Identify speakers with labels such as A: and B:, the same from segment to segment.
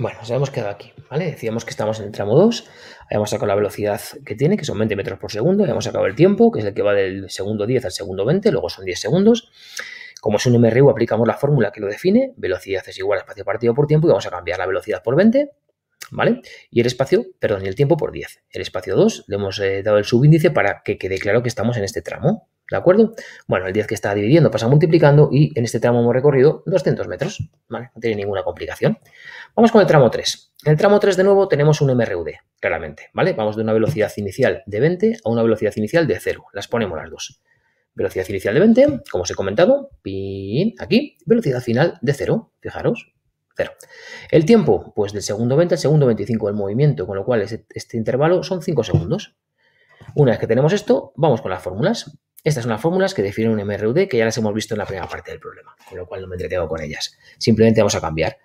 A: Bueno, nos hemos quedado aquí, ¿vale? Decíamos que estamos en el tramo 2, habíamos sacado la velocidad que tiene, que son 20 metros por segundo, habíamos sacado el tiempo, que es el que va del segundo 10 al segundo 20, luego son 10 segundos. Como es un MRU, aplicamos la fórmula que lo define, velocidad es igual a espacio partido por tiempo, y vamos a cambiar la velocidad por 20, ¿vale? Y el espacio, perdón, y el tiempo por 10. El espacio 2 le hemos eh, dado el subíndice para que quede claro que estamos en este tramo, ¿De acuerdo? Bueno, el 10 que está dividiendo pasa multiplicando y en este tramo hemos recorrido 200 metros. ¿vale? No tiene ninguna complicación. Vamos con el tramo 3. En el tramo 3 de nuevo tenemos un MRUD, claramente. ¿vale? Vamos de una velocidad inicial de 20 a una velocidad inicial de 0. Las ponemos las dos. Velocidad inicial de 20, como os he comentado, aquí. Velocidad final de 0, fijaros, 0. El tiempo, pues del segundo 20 al segundo 25 del movimiento, con lo cual este, este intervalo son 5 segundos. Una vez que tenemos esto, vamos con las fórmulas. Estas son las fórmulas que definen un MRUD que ya las hemos visto en la primera parte del problema, con lo cual no me entretengo con ellas. Simplemente vamos a cambiar.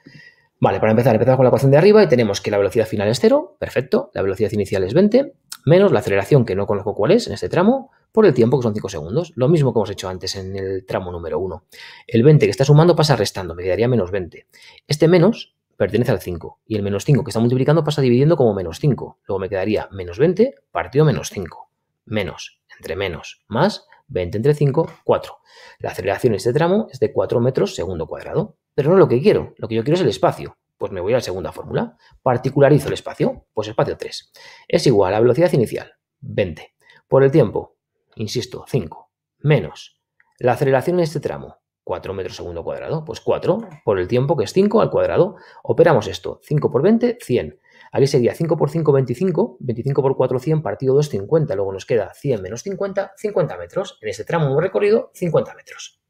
A: Vale, para empezar, empezamos con la ecuación de arriba y tenemos que la velocidad final es 0, perfecto, la velocidad inicial es 20, menos la aceleración, que no conozco cuál es en este tramo, por el tiempo, que son 5 segundos, lo mismo que hemos hecho antes en el tramo número 1. El 20 que está sumando pasa restando, me quedaría menos 20. Este menos pertenece al 5, y el menos 5 que está multiplicando pasa dividiendo como menos 5, luego me quedaría menos 20 partido menos 5 menos, entre menos, más 20 entre 5, 4. La aceleración en este tramo es de 4 metros segundo cuadrado. Pero no lo que quiero, lo que yo quiero es el espacio. Pues me voy a la segunda fórmula. Particularizo el espacio, pues espacio 3. Es igual a la velocidad inicial, 20. Por el tiempo, insisto, 5. Menos la aceleración en este tramo, 4 metros segundo cuadrado, pues 4 por el tiempo que es 5 al cuadrado. Operamos esto, 5 por 20, 100. Ahí sería 5 por 5, 25, 25 por 4, 100, partido 2, 50, luego nos queda 100 menos 50, 50 metros. En este tramo hemos recorrido 50 metros.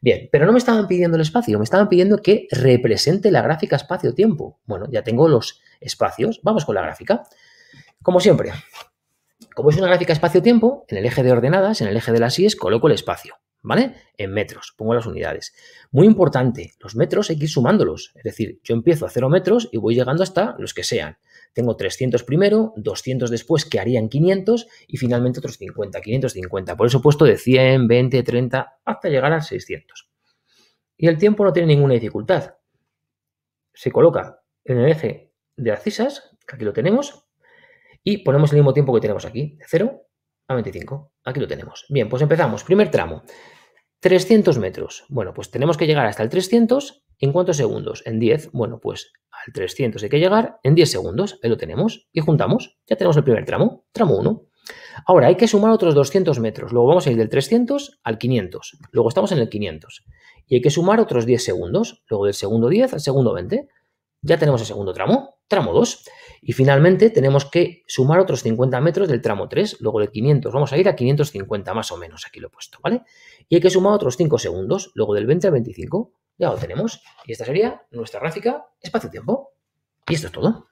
A: Bien, pero no me estaban pidiendo el espacio, me estaban pidiendo que represente la gráfica espacio-tiempo. Bueno, ya tengo los espacios, vamos con la gráfica. Como siempre, como es una gráfica espacio-tiempo, en el eje de ordenadas, en el eje de las IES, coloco el espacio, ¿vale? En metros, pongo las unidades. Muy importante, los metros hay que ir sumándolos, es decir, yo empiezo a 0 metros y voy llegando hasta los que sean. Tengo 300 primero, 200 después que harían 500 y finalmente otros 50, 550. Por eso he puesto de 100, 20, 30 hasta llegar a 600. Y el tiempo no tiene ninguna dificultad. Se coloca en el eje de las cisas, que aquí lo tenemos, y ponemos el mismo tiempo que tenemos aquí, de 0 a 25. Aquí lo tenemos. Bien, pues empezamos. Primer tramo. 300 metros. Bueno, pues tenemos que llegar hasta el 300 en cuántos segundos? En 10. Bueno, pues al 300 hay que llegar en 10 segundos, ahí lo tenemos, y juntamos, ya tenemos el primer tramo, tramo 1. Ahora hay que sumar otros 200 metros, luego vamos a ir del 300 al 500, luego estamos en el 500, y hay que sumar otros 10 segundos, luego del segundo 10 al segundo 20, ya tenemos el segundo tramo, tramo 2, y finalmente tenemos que sumar otros 50 metros del tramo 3, luego de 500, vamos a ir a 550 más o menos, aquí lo he puesto, ¿vale? Y hay que sumar otros 5 segundos, luego del 20 al 25, ya lo tenemos. Y esta sería nuestra gráfica espacio-tiempo. Y esto es todo.